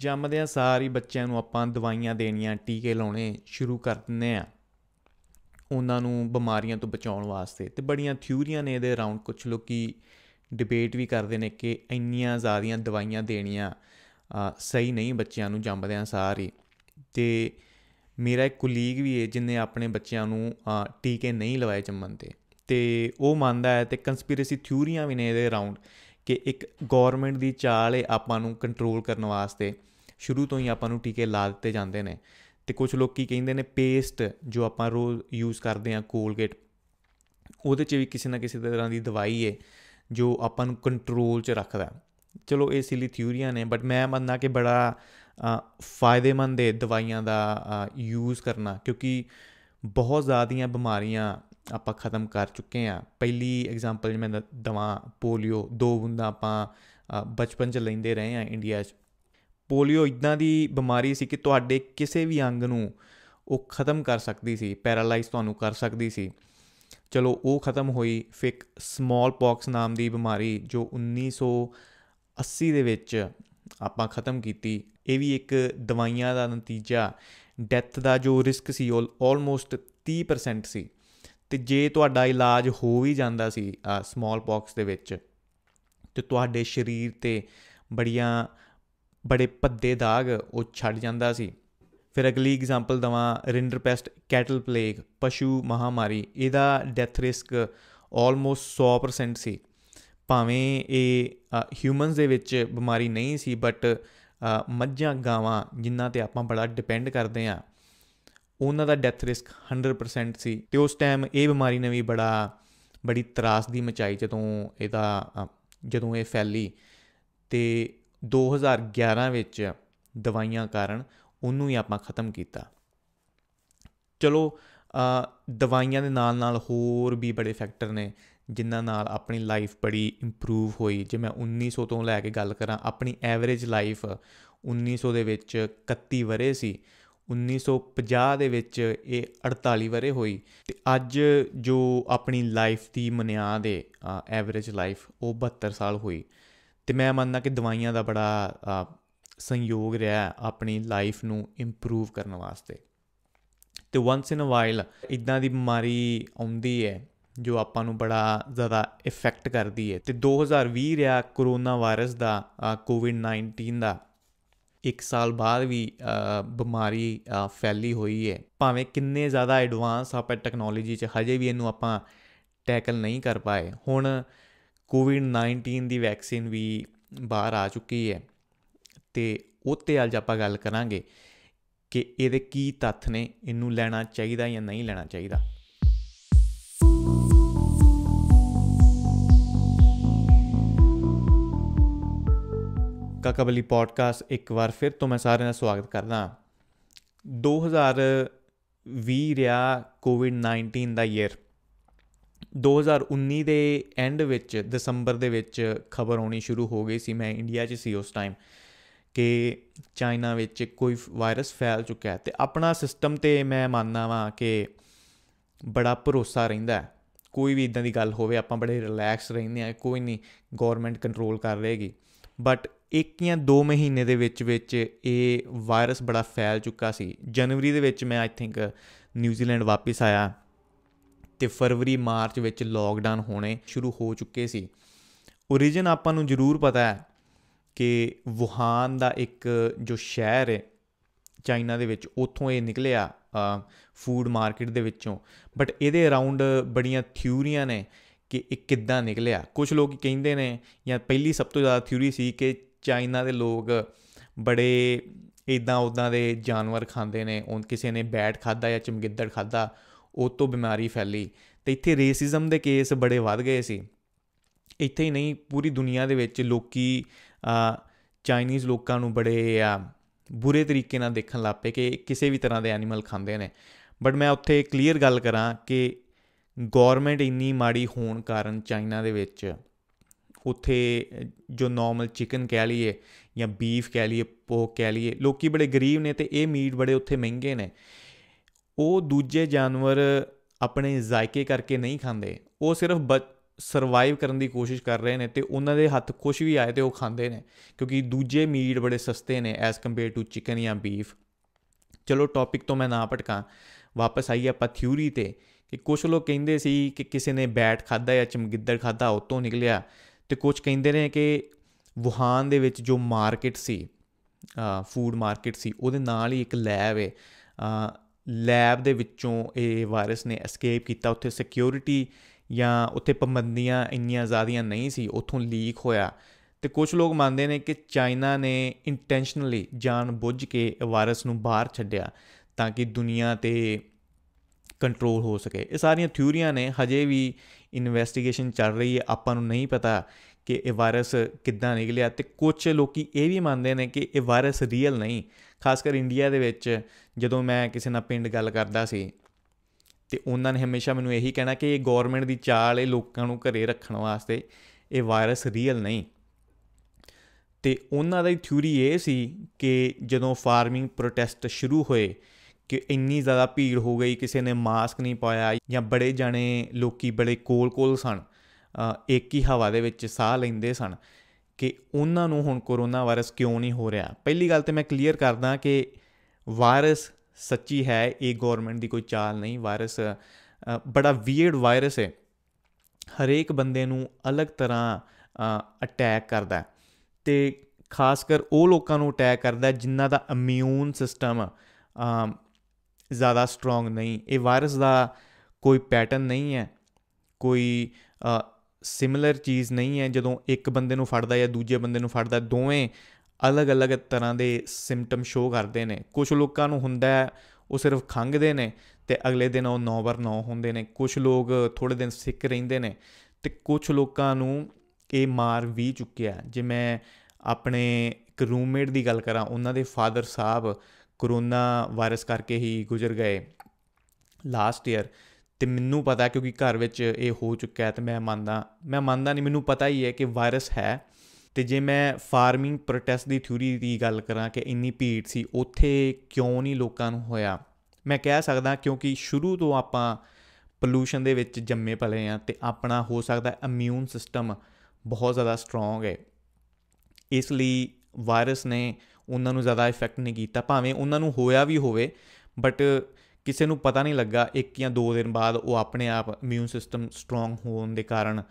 ਜੰਮਦਿਆਂ ਸਾਰੀ ਬੱਚਿਆਂ ਨੂੰ ਆਪਾਂ ਦਵਾਈਆਂ ਦੇਣੀਆਂ ਟੀਕੇ ਲਾਉਣੇ ਸ਼ੁਰੂ ਕਰ ਦਿੰਨੇ ਆ ਉਹਨਾਂ ਨੂੰ ਬਿਮਾਰੀਆਂ ਤੋਂ ਬਚਾਉਣ ਵਾਸਤੇ ਤੇ ਬੜੀਆਂ ਥਿਊਰੀਆਂ ਨੇ ਇਹਦੇ ਅਰਾਊਂਡ ਕੁਝ ਲੋਕੀ ਡਿਬੇਟ ਵੀ ਕਰਦੇ ਨੇ ਕਿ ਇੰਨੀਆਂ ਜ਼ਿਆਦੀਆਂ ਦਵਾਈਆਂ ਦੇਣੀਆਂ ਸਹੀ ਨਹੀਂ ਬੱਚਿਆਂ ਨੂੰ ਜੰਮਦਿਆਂ ਸਾਰੀ ਤੇ ਮੇਰਾ ਇੱਕ ਕੁਲੀਗ ਵੀ ਹੈ ਜਿਨੇ ਆਪਣੇ ਬੱਚਿਆਂ ਨੂੰ ਟੀਕੇ ਨਹੀਂ ਲਵਾਏ ਜੰਮਣ ਤੇ ਤੇ ਉਹ ਮੰਨਦਾ ਹੈ ਤੇ ਕਨਸਪੀਰੇਸੀ ਥਿਊਰੀਆਂ ਵੀ ਨੇ ਇਹਦੇ ਅਰਾਊਂਡ ਕਿ ਇੱਕ ਗਵਰਨਮੈਂਟ ਦੀ ਚਾਲ ਹੈ ਆਪਾਂ ਨੂੰ ਕੰਟਰੋਲ ਕਰਨ ਵਾਸਤੇ ਸ਼ੁਰੂ ਤੋਂ ਹੀ ਆਪਾਂ ਨੂੰ ਟੀਕੇ ਲਾ ਦਿੱਤੇ ਜਾਂਦੇ ਨੇ ਤੇ ਕੁਝ ਲੋਕ ਕੀ ਕਹਿੰਦੇ ਨੇ ਪੇਸਟ ਜੋ ਆਪਾਂ ਰੋਜ਼ ਯੂਜ਼ ਕਰਦੇ ਆ ਕੋਲਗੇਟ ਉਹਦੇ 'ਚ ਵੀ ਕਿਸੇ ਨਾ ਕਿਸੇ ਤਰ੍ਹਾਂ ਦੀ ਦਵਾਈ ਹੈ ਜੋ ਆਪਾਂ ਨੂੰ ਕੰਟਰੋਲ 'ਚ ਰੱਖਦਾ ਚਲੋ ਇਹ ਸਿਲੀ ਥਿਊਰੀਆਂ ਨੇ ਬਟ ਮੈਂ ਮੰਨਦਾ ਕਿ ਬੜਾ ਫਾਇਦੇਮੰਦ ਹੈ ਦਵਾਈਆਂ ਦਾ ਯੂਜ਼ ਕਰਨਾ ਕਿਉਂਕਿ ਬਹੁਤ ਜ਼ਿਆਦੀਆਂ ਬਿਮਾਰੀਆਂ ਆਪਾਂ ਖਤਮ ਕਰ ਚੁੱਕੇ ਆ ਪਹਿਲੀ ਐਗਜ਼ਾਮਪਲ ਮੈਂ ਦਵਾ ਪੋਲੀਓ ਦੋ ਬੁੰਦਾ ਆਪਾਂ ਬਚਪਨ ਚ ਲੈਂਦੇ ਰਹੇ ਆ ਇੰਡੀਆ 'ਚ ਪੋਲੀਓ ਇਦਾਂ ਦੀ ਬਿਮਾਰੀ ਸੀ ਕਿ ਤੁਹਾਡੇ ਕਿਸੇ ਵੀ ਅੰਗ ਨੂੰ ਉਹ ਖਤਮ ਕਰ ਸਕਦੀ ਸੀ ਪੈਰਾਲਾਈਜ਼ ਤੁਹਾਨੂੰ ਕਰ ਸਕਦੀ ਸੀ ਚਲੋ ਉਹ ਖਤਮ ਹੋਈ ਫਿਕ ਸਮਾਲ ਪੌਕਸ ਨਾਮ ਦੀ ਬਿਮਾਰੀ ਜੋ 1980 ਦੇ ਵਿੱਚ ਆਪਾਂ ਖਤਮ ਕੀਤੀ ਇਹ ਵੀ ਇੱਕ ਦਵਾਈਆਂ ਦਾ ਨਤੀਜਾ ਡੈਥ ਦਾ ਜੋ ਰਿਸਕ ਸੀ ਆਲਮੋਸਟ 30% ਸੀ ਤੇ ਜੇ ਤੁਹਾਡਾ ਇਲਾਜ ਹੋ ਵੀ ਜਾਂਦਾ ਸੀ ਸਮਾਲ ਪੌਕਸ ਦੇ ਵਿੱਚ ਤੇ ਤੁਹਾਡੇ ਸਰੀਰ ਤੇ ਬੜੀਆਂ ਬੜੇ ਪੱਦੇ ਦਾਗ ਉਹ ਛੱਡ ਜਾਂਦਾ ਸੀ ਫਿਰ ਅਗਲੀ ਐਗਜ਼ਾਮਪਲ ਦਵਾਂ ਰਿੰਡਰਪੈਸਟ ਕੈਟਲ ਪਲੇਗ ਪਸ਼ੂ ਮਹਾਮਾਰੀ ਇਹਦਾ ਡੈਥ ਰਿਸਕ ਆਲਮੋਸਟ 100% ਸੀ ਭਾਵੇਂ ਇਹ ਹਿਊਮਨਸ ਦੇ ਵਿੱਚ ਬਿਮਾਰੀ ਨਹੀਂ ਸੀ ਬਟ ਮੱਝਾਂ ਗਾਵਾਂ ਜਿਨ੍ਹਾਂ ਤੇ ਆਪਾਂ ਬੜਾ ਡਿਪੈਂਡ ਕਰਦੇ ਆ ਉਹਨਾਂ ਦਾ ਡੈਥ ਰਿਸਕ 100% ਸੀ ਤੇ ਉਸ ਟਾਈਮ ਇਹ ਬਿਮਾਰੀ ਨੇ ਵੀ ਬੜਾ ਬੜੀ ਤਰਾਸ ਦੀ ਮਚਾਈ ਜਦੋਂ ਇਹਦਾ ਜਦੋਂ ਇਹ ਫੈਲੀ ਤੇ 2011 ਵਿੱਚ ਦਵਾਈਆਂ ਕਾਰਨ ਉਹਨੂੰ ਹੀ ਆਪਾਂ ਖਤਮ ਕੀਤਾ ਚਲੋ ਦਵਾਈਆਂ ਦੇ ਨਾਲ ਨਾਲ ਹੋਰ ਵੀ ਬੜੇ ਫੈਕਟਰ ਨੇ ਜਿਨ੍ਹਾਂ ਨਾਲ ਆਪਣੀ ਲਾਈਫ ਬੜੀ ਇੰਪਰੂਵ ਹੋਈ ਜੇ ਮੈਂ 1900 ਤੋਂ ਲੈ ਕੇ ਗੱਲ ਕਰਾਂ ਆਪਣੀ ਐਵਰੇਜ ਲਾਈਫ 1900 ਦੇ ਵਿੱਚ 31 ਵਰੇ ਸੀ 1950 ਦੇ ਵਿੱਚ ਇਹ 48 ਬਰੇ ਹੋਈ ਤੇ ਅੱਜ ਜੋ ਆਪਣੀ ਲਾਈਫ ਦੀ ਮਨਿਆ ਦੇ ਐਵਰੇਜ ਲਾਈਫ ਉਹ 72 ਸਾਲ ਹੋਈ ਤੇ ਮੈਂ ਮੰਨਦਾ ਕਿ ਦਵਾਈਆਂ ਦਾ ਬੜਾ ਸੰਯੋਗ ਰਿਹਾ ਆਪਣੀ ਲਾਈਫ ਨੂੰ ਇੰਪਰੂਵ ਕਰਨ ਵਾਸਤੇ ਤੇ ਵਾਂਸ ਇਨ ਅ ਵਾਈਲ ਇਦਾਂ ਦੀ ਬਿਮਾਰੀ ਆਉਂਦੀ ਹੈ ਜੋ ਆਪਾਂ ਨੂੰ ਬੜਾ ਜ਼ਿਆਦਾ ਇਫੈਕਟ ਕਰਦੀ ਹੈ ਤੇ 2020 ਰਿਹਾ ਕੋਰੋਨਾ ਵਾਇਰਸ ਦਾ ਕੋਵਿਡ-19 ਦਾ 1 ਸਾਲ ਬਾਅਦ ਵੀ ਬਿਮਾਰੀ ਫੈਲੀ ਹੋਈ ਹੈ ਭਾਵੇਂ ਕਿੰਨੇ ਜ਼ਿਆਦਾ ਐਡਵਾਂਸ ਆਪਾਂ ਟੈਕਨੋਲੋਜੀ 'ਚ ਹਜੇ ਵੀ ਇਹਨੂੰ ਆਪਾਂ ਟੈਕਲ ਨਹੀਂ ਕਰ ਪਾਏ ਹੁਣ ਕੋਵਿਡ-19 ਦੀ ਵੈਕਸੀਨ ਵੀ ਬਾਹਰ ਆ ਚੁੱਕੀ ਹੈ ਤੇ ਉਹਤੇ ਅੱਜ ਆਪਾਂ ਗੱਲ ਕਰਾਂਗੇ ਕਿ ਇਹਦੇ ਕੀ ਤੱਥ ਨੇ ਇਹਨੂੰ ਲੈਣਾ ਚਾਹੀਦਾ ਜਾਂ ਨਹੀਂ ਲੈਣਾ ਚਾਹੀਦਾ ਕਾਕਾਬਲੀ ਪੋਡਕਾਸਟ ਇੱਕ ਵਾਰ ਫਿਰ ਤੋਂ ਮੈਂ ਸਾਰਿਆਂ ਦਾ ਸਵਾਗਤ ਕਰਦਾ 2020 ਰਿਆ ਕੋਵਿਡ-19 ਦਾ ਈਅਰ 2019 ਦੇ ਐਂਡ ਵਿੱਚ ਦਸੰਬਰ ਦੇ ਵਿੱਚ ਖਬਰ ਆਉਣੀ ਸ਼ੁਰੂ ਹੋ ਗਈ ਸੀ ਮੈਂ ਇੰਡੀਆ 'ਚ ਸੀ ਉਸ ਟਾਈਮ ਕਿ ਚਾਈਨਾ ਵਿੱਚ ਕੋਈ ਵਾਇਰਸ ਫੈਲ ਚੁੱਕਾ ਹੈ ਤੇ ਆਪਣਾ ਸਿਸਟਮ ਤੇ ਮੈਂ ਮੰਨਦਾ ਵਾਂ ਕਿ ਬੜਾ ਭਰੋਸਾ ਰਹਿੰਦਾ ਹੈ ਕੋਈ ਵੀ ਇਦਾਂ ਦੀ ਗੱਲ ਹੋਵੇ ਆਪਾਂ ਬੜੇ ਰਿਲੈਕਸ ਰਹਿੰਦੇ ਆ ਕੋਈ ਨਹੀਂ ਗਵਰਨਮੈਂਟ ਕੰਟਰੋਲ ਕਰ ਰਹੇਗੀ ਬਟ ਇੱਕ ਜਾਂ 2 ਮਹੀਨੇ ਦੇ ਵਿੱਚ ਵਿੱਚ ਇਹ ਵਾਇਰਸ ਬੜਾ ਫੈਲ ਚੁੱਕਾ ਸੀ ਜਨਵਰੀ ਦੇ ਵਿੱਚ ਮੈਂ ਆਈ ਥਿੰਕ ਨਿਊਜ਼ੀਲੈਂਡ ਵਾਪਸ ਆਇਆ ਤੇ ਫਰਵਰੀ ਮਾਰਚ ਵਿੱਚ ਲੋਕਡਾਊਨ ਹੋਣੇ ਸ਼ੁਰੂ ਹੋ ਚੁੱਕੇ ਸੀ origin ਆਪਾਂ ਨੂੰ ਜ਼ਰੂਰ ਪਤਾ ਹੈ ਕਿ ਵੁਹਾਨ ਦਾ ਇੱਕ ਜੋ ਸ਼ਹਿਰ ਹੈ ਚਾਈਨਾ ਦੇ ਵਿੱਚ ਉੱਥੋਂ ਇਹ ਨਿਕਲਿਆ ਫੂਡ ਮਾਰਕੀਟ ਦੇ ਵਿੱਚੋਂ ਬਟ ਇਹਦੇ ਅਰਾਊਂਡ ਬੜੀਆਂ ਥਿਊਰੀਆਂ ਨੇ ਕਿ ਇਹ ਕਿੱਦਾਂ ਨਿਕਲਿਆ ਕੁਝ ਲੋਕ ਕਹਿੰਦੇ ਨੇ ਜਾਂ ਪਹਿਲੀ ਸਭ ਤੋਂ ਜ਼ਿਆਦਾ ਥਿਊਰੀ ਸੀ ਕਿ ਚਾਈਨਾ ਦੇ ਲੋਕ ਬੜੇ ਇਦਾਂ ਉਦਾਂ ਦੇ ਜਾਨਵਰ ਖਾਂਦੇ ਨੇ ਉਹ ਕਿਸੇ ਨੇ ਬੈਟ ਖਾਦਾ ਜਾਂ ਚਮਗਿੱਦੜ ਖਾਦਾ ਉਹ ਤੋਂ ਬਿਮਾਰੀ ਫੈਲੀ ਤੇ ਇੱਥੇ ਰੇਸਿਜ਼ਮ ਦੇ ਕੇਸ ਬੜੇ ਵੱਧ ਗਏ ਸੀ ਇੱਥੇ ਹੀ ਨਹੀਂ ਪੂਰੀ ਦੁਨੀਆ ਦੇ ਵਿੱਚ ਲੋਕੀ ਚਾਈਨੀਜ਼ ਲੋਕਾਂ ਨੂੰ ਬੜੇ ਬੁਰੇ ਤਰੀਕੇ ਨਾਲ ਦੇਖਣ ਲੱਪੇ ਕਿ ਕਿਸੇ ਵੀ ਤਰ੍ਹਾਂ ਦੇ ਐਨੀਮਲ ਖਾਂਦੇ ਨੇ ਬਟ ਮੈਂ ਉੱਥੇ ਕਲੀਅਰ ਗੱਲ ਕਰਾਂ ਕਿ ਗਵਰਨਮੈਂਟ ਇੰਨੀ ਮਾੜੀ ਹੋਣ ਕਾਰਨ ਚਾਈਨਾ ਦੇ ਵਿੱਚ ਉੱਥੇ ਜੋ ਨਾਰਮਲ ਚਿਕਨ ਕਹਿ ਲਈਏ ਜਾਂ ਬੀਫ ਕਹਿ ਲਈਏ ਪੋਕ ਕਹਿ ਲਈਏ ਲੋਕੀ ਬੜੇ ਗਰੀਬ ਨੇ ਤੇ ਇਹ ਮੀਟ ਬੜੇ ਉੱਥੇ ਮਹਿੰਗੇ ਨੇ ਉਹ ਦੂਜੇ ਜਾਨਵਰ ਆਪਣੇ ਜ਼ਾਇਕੇ ਕਰਕੇ ਨਹੀਂ ਖਾਂਦੇ ਉਹ ਸਿਰਫ ਸਰਵਾਈਵ ਕਰਨ ਦੀ ਕੋਸ਼ਿਸ਼ ਕਰ ਰਹੇ ਨੇ ਤੇ ਉਹਨਾਂ ਦੇ ਹੱਥ ਕੁਝ ਵੀ ਆਏ ਤੇ ਉਹ ਖਾਂਦੇ ਨੇ ਕਿਉਂਕਿ ਦੂਜੇ ਮੀਟ ਬੜੇ ਸਸਤੇ ਨੇ ਐਸ ਕੰਪੇਅਰ ਟੂ ਚਿਕਨ ਜਾਂ ਬੀਫ ਚਲੋ ਟੌਪਿਕ ਤੋਂ ਮੈਂ ਨਾ ਭਟਕਾਂ ਵਾਪਸ ਆਈ ਆਪਾਂ ਥਿਊਰੀ ਤੇ ਕਿ ਕੁਝ ਲੋਕ ਕਹਿੰਦੇ ਸੀ ਕਿ ਕਿਸੇ ਨੇ ਬੈਟ ਖਾਦਾ ਜਾਂ ਚਮਗਿੱਦੜ ਖਾਦਾ ਉਤੋਂ ਨਿਕਲਿਆ ਤੇ ਕੁਝ ਕਹਿੰਦੇ ਨੇ ਕਿ ਵੁਹਾਨ ਦੇ ਵਿੱਚ ਜੋ ਮਾਰਕੀਟ ਸੀ ਫੂਡ ਮਾਰਕੀਟ ਸੀ ਉਹਦੇ ਨਾਲ ਹੀ ਇੱਕ ਲੈਬ ਹੈ ਲੈਬ ਦੇ ਵਿੱਚੋਂ ਇਹ ਵਾਇਰਸ ਨੇ ਐਸਕੇਪ ਕੀਤਾ ਉੱਥੇ ਸਿਕਿਉਰਿਟੀ ਜਾਂ ਉੱਥੇ ਪਾਬੰਦੀਆਂ ਇੰਨੀਆਂ ਜ਼ਿਆਦੀਆਂ ਨਹੀਂ ਸੀ ਉੱਥੋਂ ਲੀਕ ਹੋਇਆ ਤੇ ਕੁਝ ਲੋਕ ਮੰਨਦੇ ਨੇ ਕਿ ਚਾਈਨਾ ਨੇ ਇੰਟੈਂਸ਼ਨਲੀ ਜਾਣ ਬੁੱਝ ਕੇ ਵਾਇਰਸ ਨੂੰ ਬਾਹਰ ਛੱਡਿਆ ਤਾਂ ਕਿ ਦੁਨੀਆ ਤੇ ਕੰਟਰੋਲ ਹੋ ਸਕੇ ਇਹ ਸਾਰੀਆਂ ਥਿਊਰੀਆਂ ਨੇ ਹਜੇ ਵੀ ਇਨਵੈਸਟੀਗੇਸ਼ਨ ਚੱਲ ਰਹੀ ਹੈ ਆਪਾਂ ਨੂੰ ਨਹੀਂ ਪਤਾ ਕਿ ਇਹ ਵਾਇਰਸ ਕਿੱਦਾਂ ਨਿਕਲਿਆ ਤੇ ਕੁਝ ਲੋਕੀ ਇਹ ਵੀ ਮੰਨਦੇ ਨੇ ਕਿ ਇਹ ਵਾਇਰਸ ਰੀਅਲ ਨਹੀਂ ਖਾਸ ਕਰ ਇੰਡੀਆ ਦੇ ਵਿੱਚ ਜਦੋਂ ਮੈਂ ਕਿਸੇ ਨਾਲ ਪਿੰਡ ਗੱਲ ਕਰਦਾ ਸੀ ਤੇ ਉਹਨਾਂ ਨੇ ਹਮੇਸ਼ਾ ਮੈਨੂੰ ਇਹੀ ਕਹਿਣਾ ਕਿ ਇਹ ਗਵਰਨਮੈਂਟ ਦੀ ਚਾਲ ਹੈ ਲੋਕਾਂ ਨੂੰ ਘਰੇ ਰੱਖਣ ਵਾਸਤੇ ਇਹ ਵਾਇਰਸ ਰੀਅਲ ਨਹੀਂ ਤੇ ਉਹਨਾਂ ਦੀ ਥਿਊਰੀ ਇਹ ਸੀ ਕਿ ਜਦੋਂ ਫਾਰਮਿੰਗ ਪ੍ਰੋਟੈਸਟ ਸ਼ੁਰੂ ਹੋਏ ਕਿ ਇੰਨੀ ਜ਼ਿਆਦਾ ਭੀੜ ਹੋ ਗਈ ਕਿਸੇ ਨੇ ਮਾਸਕ ਨਹੀਂ ਪਾਇਆ ਜਾਂ ਬੜੇ ਜਾਣੇ ਲੋਕੀ ਬੜੇ ਕੋਲ-ਕੋਲ ਸਨ ਇੱਕ ਹੀ ਹਵਾ ਦੇ ਵਿੱਚ ਸਾਹ ਲੈਂਦੇ ਸਨ ਕਿ ਉਹਨਾਂ ਨੂੰ ਹੁਣ ਕੋਰੋਨਾ ਵਾਇਰਸ ਕਿਉਂ ਨਹੀਂ ਹੋ ਰਿਹਾ ਪਹਿਲੀ ਗੱਲ ਤੇ ਮੈਂ ਕਲੀਅਰ ਕਰਦਾ ਕਿ ਵਾਇਰਸ ਸੱਚੀ ਹੈ ਇਹ ਗਵਰਨਮੈਂਟ ਦੀ ਕੋਈ ਚਾਲ ਨਹੀਂ ਵਾਇਰਸ ਬੜਾ ਵੀਅਰਡ ਵਾਇਰਸ ਹੈ ਹਰੇਕ ਬੰਦੇ ਨੂੰ ਅਲੱਗ ਤਰ੍ਹਾਂ ਅਟੈਕ ਕਰਦਾ ਤੇ ਖਾਸ ਕਰ ਉਹ ਲੋਕਾਂ ਨੂੰ ਅਟੈਕ ਕਰਦਾ ਜਿਨ੍ਹਾਂ ਦਾ ਇਮਿਊਨ ਸਿਸਟਮ ਜ਼ਿਆਦਾ ਸਟਰੋਂਗ ਨਹੀਂ ਇਹ ਵਾਇਰਸ ਦਾ ਕੋਈ ਪੈਟਰਨ ਨਹੀਂ ਹੈ ਕੋਈ ਸਿਮਿਲਰ ਚੀਜ਼ ਨਹੀਂ ਹੈ ਜਦੋਂ ਇੱਕ ਬੰਦੇ ਨੂੰ ਫੜਦਾ ਜਾਂ ਦੂਜੇ ਬੰਦੇ ਨੂੰ ਫੜਦਾ ਦੋਵੇਂ ਅਲੱਗ-ਅਲੱਗ ਤਰ੍ਹਾਂ ਦੇ ਸਿੰਪਟਮ ਸ਼ੋ ਕਰਦੇ ਨੇ ਕੁਝ ਲੋਕਾਂ ਨੂੰ ਹੁੰਦਾ ਉਹ ਸਿਰਫ ਖੰਗਦੇ ਨੇ ਤੇ ਅਗਲੇ ਦਿਨ ਉਹ 9 ਵਰ ਹੁੰਦੇ ਨੇ ਕੁਝ ਲੋਕ ਥੋੜੇ ਦਿਨ ਸਿੱਕ ਰਹਿੰਦੇ ਨੇ ਤੇ ਕੁਝ ਲੋਕਾਂ ਨੂੰ ਇਹ ਮਾਰ ਵੀ ਚੁੱਕਿਆ ਜੇ ਮੈਂ ਆਪਣੇ ਇੱਕ ਰੂਮਮੇਟ ਦੀ ਗੱਲ ਕਰਾਂ ਉਹਨਾਂ ਦੇ ਫਾਦਰ ਸਾਹਿਬ ਕਰੋਨਾ ਵਾਇਰਸ ਕਰਕੇ ਹੀ ਗੁਜ਼ਰ ਗਏ ਲਾਸਟ ਈਅਰ ਤੇ ਮੈਨੂੰ ਪਤਾ ਕਿਉਂਕਿ ਘਰ ਵਿੱਚ ਇਹ ਹੋ ਚੁੱਕਾ ਹੈ ਤੇ ਮੈਂ ਮੰਨਦਾ ਮੈਂ ਮੰਨਦਾ ਨਹੀਂ ਮੈਨੂੰ ਪਤਾ ਹੀ ਹੈ ਕਿ ਵਾਇਰਸ ਹੈ ਤੇ ਜੇ ਮੈਂ ਫਾਰਮਿੰਗ ਪ੍ਰੋਟੈਸਟ ਦੀ ਥਿਊਰੀ ਦੀ ਗੱਲ ਕਰਾਂ ਕਿ ਇੰਨੀ ਭੀੜ ਸੀ ਉੱਥੇ ਕਿਉਂ ਨਹੀਂ ਲੋਕਾਂ ਨੂੰ ਹੋਇਆ ਮੈਂ ਕਹਿ ਸਕਦਾ ਕਿਉਂਕਿ ਸ਼ੁਰੂ ਤੋਂ ਆਪਾਂ ਪੋਲੂਸ਼ਨ ਦੇ ਵਿੱਚ ਜੰਮੇ ਪਲੇ ਆ ਤੇ ਆਪਣਾ ਹੋ ਸਕਦਾ ਇਮਿਊਨ ਸਿਸਟਮ ਬਹੁਤ ਜ਼ਿਆਦਾ ਸਟਰੋਂਗ ਹੈ ਇਸ ਲਈ ਵਾਇਰਸ ਨੇ ਉਹਨਾਂ ਨੂੰ ਜ਼ਿਆਦਾ ਇਫੈਕਟ ਨਹੀਂ ਕੀਤਾ ਭਾਵੇਂ ਉਹਨਾਂ ਨੂੰ ਹੋਇਆ ਵੀ ਹੋਵੇ ਬਟ ਕਿਸੇ ਨੂੰ ਪਤਾ ਨਹੀਂ ਲੱਗਾ ਇੱਕ ਜਾਂ ਦੋ ਦਿਨ ਬਾਅਦ ਉਹ ਆਪਣੇ ਆਪ ਇਮਿਊਨ ਸਿਸਟਮ ਸਟਰੋਂਗ ਹੋਣ ਦੇ ਕਾਰਨ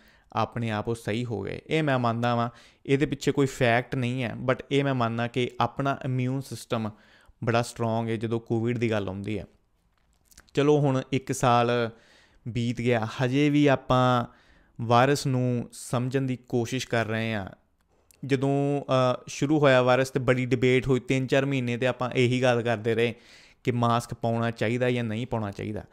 ਆਪਣੇ ਆਪ ਉਹ ਸਹੀ ਹੋ ਗਏ ਇਹ ਮੈਂ ਮੰਨਦਾ ਵਾਂ ਇਹਦੇ ਪਿੱਛੇ ਕੋਈ ਫੈਕਟ ਨਹੀਂ ਹੈ ਬਟ ਇਹ ਮੈਂ ਮੰਨਦਾ ਕਿ ਆਪਣਾ ਇਮਿਊਨ ਸਿਸਟਮ ਬੜਾ ਸਟਰੋਂਗ ਹੈ ਜਦੋਂ ਕੋਵਿਡ ਦੀ ਗੱਲ ਆਉਂਦੀ ਹੈ ਚਲੋ ਹੁਣ 1 ਸਾਲ ਬੀਤ ਗਿਆ ਹਜੇ ਵੀ ਆਪਾਂ ਵਾਇਰਸ ਨੂੰ ਸਮਝਣ ਦੀ ਕੋਸ਼ਿਸ਼ ਕਰ ਰਹੇ ਆ ਜਦੋਂ ਸ਼ੁਰੂ ਹੋਇਆ ਵਾਇਰਸ ਤੇ ਬੜੀ ਡਿਬੇਟ ਹੋਈ 3-4 ਮਹੀਨੇ ਤੇ ਆਪਾਂ ਇਹੀ ਗੱਲ ਕਰਦੇ ਰਹੇ ਕਿ ਮਾਸਕ ਪਾਉਣਾ ਚਾਹੀਦਾ ਜਾਂ ਨਹੀਂ ਪਾਉਣਾ ਚਾਹੀਦਾ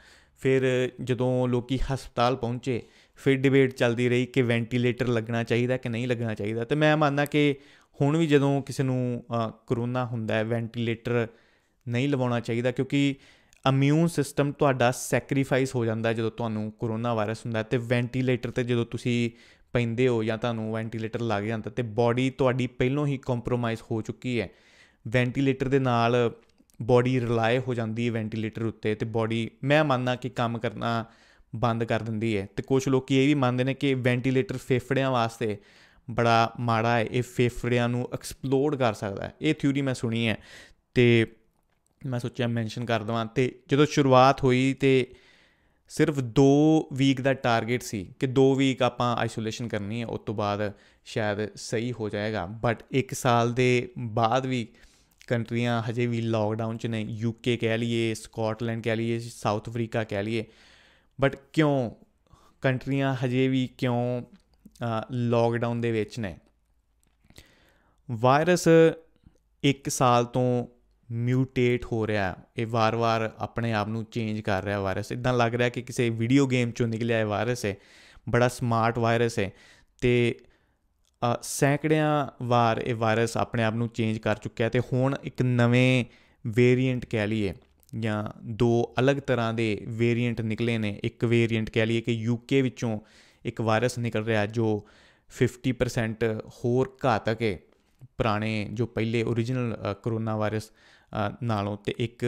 ਫਿਰ ਜਦੋਂ ਲੋਕੀ ਹਸਪਤਾਲ ਪਹੁੰਚੇ ਫਿਰ ਡਿਬੇਟ ਚੱਲਦੀ ਰਹੀ ਕਿ ਵੈਂਟੀਲੇਟਰ ਲੱਗਣਾ ਚਾਹੀਦਾ ਕਿ ਨਹੀਂ ਲੱਗਣਾ ਚਾਹੀਦਾ ਤੇ ਮੈਂ ਮੰਨਦਾ ਕਿ ਹੁਣ ਵੀ ਜਦੋਂ ਕਿਸੇ ਨੂੰ ਕਰੋਨਾ ਹੁੰਦਾ ਹੈ ਵੈਂਟੀਲੇਟਰ ਨਹੀਂ ਲਵਾਉਣਾ ਚਾਹੀਦਾ ਕਿਉਂਕਿ ਇਮਿਊਨ ਸਿਸਟਮ ਤੁਹਾਡਾ ਸੈਕਰੀਫਾਈਸ ਹੋ ਜਾਂਦਾ ਜਦੋਂ ਤੁਹਾਨੂੰ ਕਰੋਨਾ ਵਾਇਰਸ ਹੁੰਦਾ ਤੇ ਵੈਂਟੀਲੇਟਰ ਤੇ ਜਦੋਂ ਤੁਸੀਂ ਪੈਂਦੇ ਹੋ ਜਾਂ ਤੁਹਾਨੂੰ ਵੈਂਟੀਲੇਟਰ ਲੱਗ ਜਾਂਦਾ ਤੇ ਬਾਡੀ ਤੁਹਾਡੀ ਪਹਿਲਾਂ ਹੀ ਕੰਪਰੋਮਾਈਜ਼ ਹੋ ਚੁੱਕੀ ਹੈ ਵੈਂਟੀਲੇਟਰ ਦੇ ਨਾਲ ਬਾਡੀ ਰਿਲਾਈ ਹੋ ਜਾਂਦੀ ਹੈ ਵੈਂਟੀਲੇਟਰ ਉੱਤੇ ਤੇ ਬਾਡੀ ਮੈਂ ਮੰਨਦਾ ਕਿ ਕੰਮ ਕਰਨਾ ਬੰਦ ਕਰ ਦਿੰਦੀ ਹੈ ਤੇ ਕੁਝ ਲੋਕੀ ਇਹ ਵੀ ਮੰਨਦੇ ਨੇ ਕਿ ਵੈਂਟੀਲੇਟਰ ਫੇਫੜਿਆਂ ਵਾਸਤੇ ਬੜਾ ਮਾੜਾ ਹੈ ਇਹ ਫੇਫੜਿਆਂ ਨੂੰ ਐਕਸਪਲੋਡ ਕਰ ਸਕਦਾ ਹੈ ਇਹ ਥਿਊਰੀ ਮੈਂ ਸੁਣੀ ਹੈ ਤੇ ਮੈਂ ਸੋਚਿਆ ਮੈਂਸ਼ਨ ਕਰ ਦਵਾਂ ਤੇ ਜਦੋਂ ਸ਼ੁਰੂਆਤ ਹੋਈ ਤੇ ਸਿਰਫ 2 ਵੀਕ ਦਾ ਟਾਰਗੇਟ ਸੀ ਕਿ 2 ਵੀਕ ਆਪਾਂ ਆਈਸੋਲੇਸ਼ਨ ਕਰਨੀ ਹੈ ਉਸ ਤੋਂ ਬਾਅਦ ਸ਼ਾਇਦ ਸਹੀ ਹੋ ਜਾਏਗਾ ਬਟ 1 ਸਾਲ ਦੇ ਬਾਅਦ ਵੀ ਕੰਟਰੀਆਂ ਹਜੇ ਵੀ ਲਾਕਡਾਊਨ 'ਚ ਨੇ ਯੂਕੇ ਕਹਿ ਲਈਏ ਸਕਾਟਲੈਂਡ ਕਹਿ ਲਈਏ ਸਾਊਥ ਅਫਰੀਕਾ ਕਹਿ ਲਈਏ ਬਟ ਕਿਉਂ ਕੰਟਰੀਆਂ ਹਜੇ ਵੀ ਕਿਉਂ ਲਾਕਡਾਊਨ ਦੇ ਵਿੱਚ ਨੇ ਵਾਇਰਸ 1 ਸਾਲ ਤੋਂ ਮਿਊਟੇਟ ਹੋ ਰਿਹਾ ਇਹ ਵਾਰ-ਵਾਰ ਆਪਣੇ ਆਪ ਨੂੰ ਚੇਂਜ ਕਰ ਰਿਹਾ ਵਾਇਰਸ ਇਦਾਂ ਲੱਗ ਰਿਹਾ ਕਿ ਕਿਸੇ ਵੀਡੀਓ ਗੇਮ ਚੋਂ ਨਿਕਲਿਆ ਇਹ ਵਾਇਰਸ ਹੈ ਬੜਾ ਸਮਾਰਟ ਵਾਇਰਸ ਹੈ ਤੇ ਸੈਂਕੜਿਆਂ ਵਾਰ ਇਹ ਵਾਇਰਸ ਆਪਣੇ ਆਪ ਨੂੰ ਚੇਂਜ ਕਰ ਚੁੱਕਿਆ ਤੇ ਹੁਣ ਇੱਕ ਨਵੇਂ ਵੇਰੀਐਂਟ ਕਹਿ ਲਈਏ ਜਾਂ ਦੋ ਅਲੱਗ ਤਰ੍ਹਾਂ ਦੇ ਵੇਰੀਐਂਟ ਨਿਕਲੇ ਨੇ ਇੱਕ ਵੇਰੀਐਂਟ ਕਹਿ ਲਈਏ ਕਿ ਯੂਕੇ ਵਿੱਚੋਂ ਇੱਕ ਵਾਇਰਸ ਨਿਕਲ ਰਿਹਾ ਜੋ 50% ਹੋਰ ਘਾਤਕ ਹੈ ਪੁਰਾਣੇ ਜੋ ਪਹਿਲੇ origignal ਕੋਰੋਨਾ ਵਾਇਰਸ ਨਾਲੋਂ ਤੇ ਇੱਕ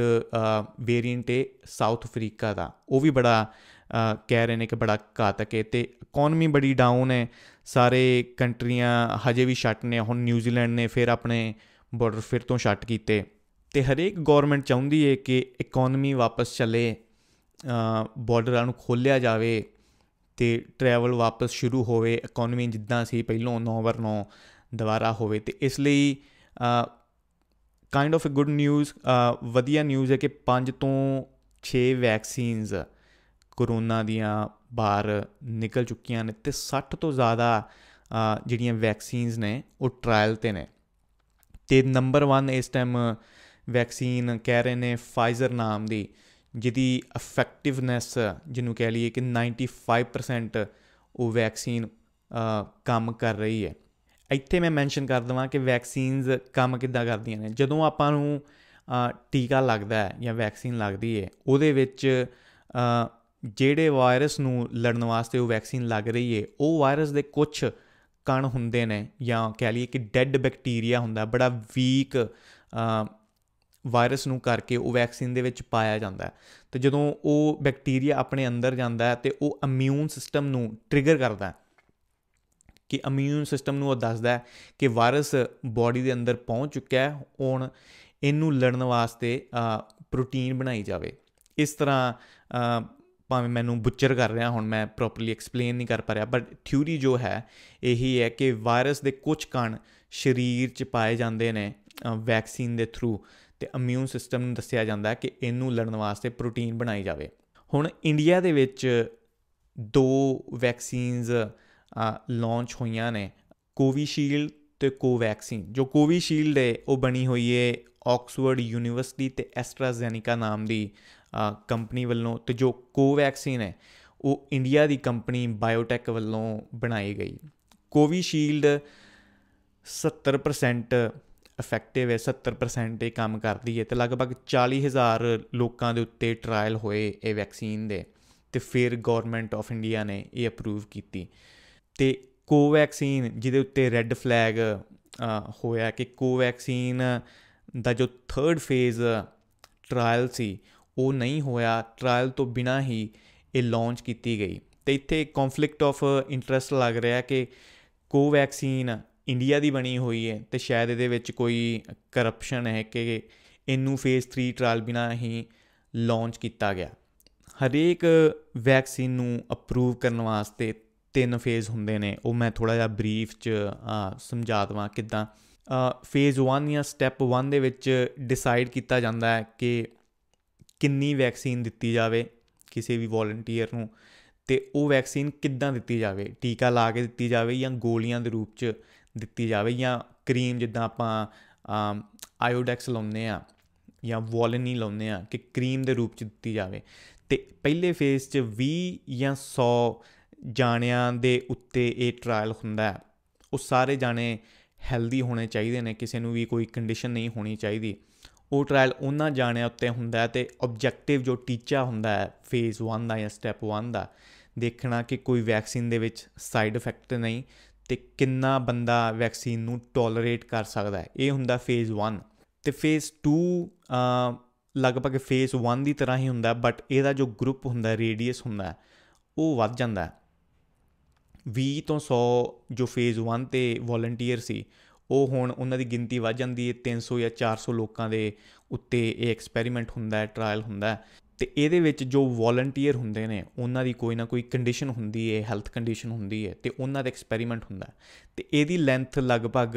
ਵੇਰੀਐਂਟ ਹੈ ਸਾਊਥ ਅਫਰੀਕਾ ਦਾ ਉਹ ਵੀ ਬੜਾ ਕਹਿ ਰਹੇ ਨੇ ਕਿ ਬੜਾ ਘਾਤਕ ਹੈ ਤੇ ਇਕਨੋਮੀ ਬੜੀ ਡਾਊਨ ਹੈ ਸਾਰੇ ਕੰਟਰੀਆਂ ਹਜੇ ਵੀ ਛੱਟ ਨੇ ਹੁਣ ਨਿਊਜ਼ੀਲੈਂਡ ਨੇ ਫਿਰ ਆਪਣੇ ਬਾਰਡਰ ਫਿਰ ਤੋਂ ਛੱਟ ਕੀਤੇ ਤੇ ਹਰੇਕ ਗਵਰਨਮੈਂਟ ਚਾਹੁੰਦੀ ਹੈ ਕਿ ਇਕਨੋਮੀ ਵਾਪਸ ਚੱਲੇ ਬਾਰਡਰਾਂ ਨੂੰ ਖੋਲਿਆ ਜਾਵੇ ਤੇ ਟਰੈਵਲ ਵਾਪਸ ਸ਼ੁਰੂ ਹੋਵੇ ਇਕਨੋਮੀ ਜਿੱਦਾਂ ਸੀ ਪਹਿਲਾਂ 9 ਵਰ 9 ਦੁਬਾਰਾ ਹੋਵੇ ਤੇ ਇਸ ਲਈ kind of a good news ਵਧੀਆ ਨਿਊਜ਼ ਹੈ ਕਿ 5 ਤੋਂ 6 ਵੈਕਸੀਨਸ ਕਰੋਨਾ ਦੀਆਂ ਬਾਹਰ ਨਿਕਲ ਚੁੱਕੀਆਂ ਨੇ ਤੇ 60 ਤੋਂ ਜ਼ਿਆਦਾ ਜਿਹੜੀਆਂ ਵੈਕਸੀਨਸ ਨੇ ਉਹ ਟ੍ਰਾਇਲ ਤੇ ਨੇ ਤੇ ਨੰਬਰ 1 ਇਸ ਟਾਈਮ ਵੈਕਸੀਨ ਕਹਿ ਰਹੇ ਨੇ ਫਾਈਜ਼ਰ ਨਾਮ ਦੀ ਜਿਹਦੀ ਇਫੈਕਟਿਵਨੈਸ ਜਿਹਨੂੰ ਕਹਿ ਲਈਏ ਕਿ 95% ਉਹ ਵੈਕਸੀਨ ਕੰਮ ਕਰ ਰਹੀ ਹੈ ਇੱਥੇ ਮੈਂ ਮੈਂਸ਼ਨ ਕਰ ਦਵਾਂ ਕਿ ਵੈਕਸੀਨਸ ਕੰਮ ਕਿੱਦਾਂ ਕਰਦੀਆਂ ਨੇ ਜਦੋਂ ਆਪਾਂ ਨੂੰ ਟੀਕਾ ਲੱਗਦਾ ਹੈ ਜਾਂ ਵੈਕਸੀਨ ਲੱਗਦੀ ਹੈ ਉਹਦੇ ਵਿੱਚ ਜਿਹੜੇ ਵਾਇਰਸ ਨੂੰ ਲੜਨ ਵਾਸਤੇ ਉਹ ਵੈਕਸੀਨ ਲੱਗ ਰਹੀ ਹੈ ਉਹ ਵਾਇਰਸ ਦੇ ਕੁਝ ਕਣ ਹੁੰਦੇ ਨੇ ਜਾਂ ਕਹਿ ਲਈਏ ਕਿ ਡੈੱਡ ਬੈਕਟੀਰੀਆ ਹੁੰਦਾ ਬੜਾ ਵੀਕ ਵਾਇਰਸ ਨੂੰ ਕਰਕੇ ਉਹ ਵੈਕਸੀਨ ਦੇ ਵਿੱਚ ਪਾਇਆ ਜਾਂਦਾ ਹੈ ਤੇ ਜਦੋਂ ਉਹ ਬੈਕਟੀਰੀਆ ਆਪਣੇ ਅੰਦਰ ਜਾਂਦਾ ਹੈ ਤੇ ਉਹ ਇਮਿਊਨ ਸਿਸਟਮ ਨੂੰ ਟ੍ਰਿਗਰ ਕਰਦਾ ਹੈ ਕਿ ਇਮਿਊਨ ਸਿਸਟਮ ਨੂੰ ਉਹ ਦੱਸਦਾ ਹੈ ਕਿ ਵਾਇਰਸ ਬਾਡੀ ਦੇ ਅੰਦਰ ਪਹੁੰਚ ਚੁੱਕਿਆ ਹੈ ਹੁਣ ਇਹਨੂੰ ਲੜਨ ਵਾਸਤੇ ਪ੍ਰੋਟੀਨ ਬਣਾਈ ਜਾਵੇ ਇਸ ਤਰ੍ਹਾਂ ਭਾਵੇਂ ਮੈਨੂੰ ਬੁੱਚਰ ਕਰ ਰਿਹਾ ਹੁਣ ਮੈਂ ਪ੍ਰੋਪਰਲੀ ਐਕਸਪਲੇਨ ਨਹੀਂ ਕਰ ਪਾ ਰਿਹਾ ਬਟ ਥਿਊਰੀ ਜੋ ਹੈ ਇਹੀ ਹੈ ਕਿ ਵਾਇਰਸ ਦੇ ਕੁਝ ਕਣ ਸਰੀਰ 'ਚ ਪਾਏ ਜਾਂਦੇ ਨੇ ਵੈਕਸੀਨ ਦੇ ਥਰੂ ਤੇ ਇਮਿਊਨ ਸਿਸਟਮ ਨੂੰ ਦੱਸਿਆ ਜਾਂਦਾ ਹੈ ਕਿ ਇਹਨੂੰ ਲੜਨ ਵਾਸਤੇ ਪ੍ਰੋਟੀਨ ਬਣਾਈ ਜਾਵੇ ਹੁਣ ਇੰਡੀਆ ਦੇ ਵਿੱਚ ਦੋ ਵੈਕਸੀਨਸ ਲਾਂਚ ਹੋਈਆਂ ਨੇ ਕੋਵਿਸ਼ੀਲਡ ਤੇ ਕੋਵੈਕਸਿਨ ਜੋ ਕੋਵਿਸ਼ੀਲਡ ਹੈ ਉਹ ਬਣੀ ਹੋਈ ਹੈ ਆਕਸਫੋਰਡ ਯੂਨੀਵਰਸਿਟੀ ਤੇ ਐਸਟਰਾਜ਼ੈਨਿਕਾ ਨਾਮ ਦੀ ਕੰਪਨੀ ਵੱਲੋਂ ਤੇ ਜੋ ਕੋਵੈਕਸਿਨ ਹੈ ਉਹ ਇੰਡੀਆ ਦੀ ਕੰਪਨੀ ਬਾਇਓਟੈਕ ਵੱਲੋਂ ਬਣਾਈ ਗਈ ਕੋਵਿਸ਼ੀਲਡ 70% ਇਫੈਕਟਿਵ ਹੈ 70% ਇਹ ਕੰਮ ਕਰਦੀ ਹੈ ਤੇ ਲਗਭਗ 40000 ਲੋਕਾਂ ਦੇ ਉੱਤੇ ਟ੍ਰਾਇਲ ਹੋਏ ਇਹ ਵੈਕਸੀਨ ਦੇ ਤੇ ਫਿਰ ਗਵਰਨਮੈਂਟ ਆਫ ਇੰਡੀਆ ਨੇ ਇਹ ਅਪਰੂਵ ਕੀਤੀ ਤੇ ਕੋਵੈਕਸੀਨ ਜਿਹਦੇ ਉੱਤੇ ਰੈੱਡ ਫਲੈਗ ਹੋਇਆ ਕਿ ਕੋਵੈਕਸੀਨ ਦਾ ਜੋ 3rd ਫੇਜ਼ ਟ੍ਰਾਇਲ ਸੀ ਉਹ ਨਹੀਂ ਹੋਇਆ ਟ੍ਰਾਇਲ ਤੋਂ ਬਿਨਾ ਹੀ ਇਹ ਲਾਂਚ ਕੀਤੀ ਗਈ ਤੇ ਇੱਥੇ ਕਨਫਲਿਕਟ ਆਫ ਇੰਟਰਸਟ ਲੱਗ ਰਿਹਾ ਕਿ ਕੋਵੈਕਸੀਨ ਇੰਡੀਆ ਦੀ ਬਣੀ ਹੋਈ ਹੈ ਤੇ ਸ਼ਾਇਦ ਇਹਦੇ ਵਿੱਚ ਕੋਈ ਕਰਪਸ਼ਨ ਹੈ ਕਿ ਇਹਨੂੰ ਫੇਜ਼ 3 ਟ੍ਰਾਇਲ ਬਿਨਾ ਹੀ ਲਾਂਚ ਕੀਤਾ ਗਿਆ ਹਰੇਕ ਵੈਕਸੀਨ ਨੂੰ ਅਪਰੂਵ ਕਰਨ ਵਾਸਤੇ ਤਿੰਨ ਫੇਜ਼ ਹੁੰਦੇ ਨੇ ਉਹ ਮੈਂ ਥੋੜਾ ਜਿਹਾ ਬਰੀਫ ਚ ਸਮਝਾ ਦਵਾਂ ਕਿਦਾਂ ਫੇਜ਼ 1 ਜਾਂ ਸਟੈਪ 1 ਦੇ ਵਿੱਚ ਡਿਸਾਈਡ ਕੀਤਾ ਜਾਂਦਾ ਹੈ ਕਿ ਕਿੰਨੀ ਵੈਕਸੀਨ ਦਿੱਤੀ ਜਾਵੇ ਕਿਸੇ ਵੀ ਵੋਲੰਟੀਅਰ ਨੂੰ ਤੇ ਉਹ ਵੈਕਸੀਨ ਕਿੱਦਾਂ ਦਿੱਤੀ ਜਾਵੇ ਟੀਕਾ ਲਾ ਕੇ ਦਿੱਤੀ ਜਾਵੇ ਜਾਂ ਗੋਲੀਆਂ ਦੇ ਰੂਪ ਚ ਦਿੱਤੀ ਜਾਵੇ ਜਾਂ ਕਰੀਮ ਜਿੱਦਾਂ ਆਪਾਂ ਆਇਓਡੈਕਸ ਲਾਉਂਦੇ ਆ ਜਾਂ ਵੋਲਨੀ ਲਾਉਂਦੇ ਆ ਕਿ ਕਰੀਮ ਦੇ ਰੂਪ ਚ ਦਿੱਤੀ ਜਾਵੇ ਤੇ ਪਹਿਲੇ ਫੇਸ ਚ 20 ਜਾਂ 100 ਜਾਣਿਆਂ ਦੇ ਉੱਤੇ ਇਹ ਟ੍ਰਾਇਲ ਹੁੰਦਾ ਉਹ ਸਾਰੇ ਜਾਣੇ ਹੈਲਦੀ ਹੋਣੇ ਚਾਹੀਦੇ ਨੇ ਕਿਸੇ ਨੂੰ ਵੀ ਕੋਈ ਕੰਡੀਸ਼ਨ ਨਹੀਂ ਹੋਣੀ ਚਾਹੀਦੀ ਉਹ ਟ੍ਰਾਇਲ ਉਹਨਾਂ ਜਾਣਿਆਂ ਉੱਤੇ ਹੁੰਦਾ ਤੇ ਆਬਜੈਕਟਿਵ ਜੋ ਟੀਚਾ ਹੁੰਦਾ ਹੈ ਫੇਜ਼ 1 ਦਾ ਜਾਂ ਸਟੈਪ 1 ਦਾ ਦੇਖਣਾ ਕਿ ਕੋਈ ਵੈਕਸੀਨ ਦੇ ਵਿੱਚ ਸਾਈਡ ਇਫੈਕਟ ਨਹੀਂ ਤੇ ਕਿੰਨਾ ਬੰਦਾ ਵੈਕਸੀਨ ਨੂੰ ਟੋਲਰੇਟ ਕਰ ਸਕਦਾ ਹੈ ਇਹ ਹੁੰਦਾ ਫੇਜ਼ 1 ਤੇ ਫੇਜ਼ 2 ਲਗਭਗ ਫੇਜ਼ 1 ਦੀ ਤਰ੍ਹਾਂ ਹੀ ਹੁੰਦਾ ਬਟ ਇਹਦਾ ਜੋ ਗਰੁੱਪ ਹੁੰਦਾ ਰੇਡੀਅਸ ਹੁੰਦਾ ਉਹ ਵੱਧ ਜਾਂਦਾ 20 ਤੋਂ 100 ਜੋ ਫੇਜ਼ 1 ਤੇ ਵੋਲੰਟੀਅਰ ਸੀ ਉਹ ਹੁਣ ਉਹਨਾਂ ਦੀ ਗਿਣਤੀ ਵੱਧ ਜਾਂਦੀ ਹੈ 300 ਜਾਂ 400 ਲੋਕਾਂ ਦੇ ਉੱਤੇ ਇਹ ਐਕਸਪੈਰੀਮੈਂਟ ਹੁੰਦਾ ਹੈ ਟ੍ਰਾਇਲ ਹੁੰਦਾ ਹੈ ਤੇ ਇਹਦੇ ਵਿੱਚ ਜੋ ਵੋਲੰਟੀਅਰ ਹੁੰਦੇ ਨੇ ਉਹਨਾਂ ਦੀ ਕੋਈ ਨਾ ਕੋਈ ਕੰਡੀਸ਼ਨ ਹੁੰਦੀ ਹੈ ਹੈਲਥ ਕੰਡੀਸ਼ਨ ਹੁੰਦੀ ਹੈ ਤੇ ਉਹਨਾਂ ਦਾ ਐਕਸਪੈਰੀਮੈਂਟ ਹੁੰਦਾ ਤੇ ਇਹਦੀ ਲੈਂਥ ਲਗਭਗ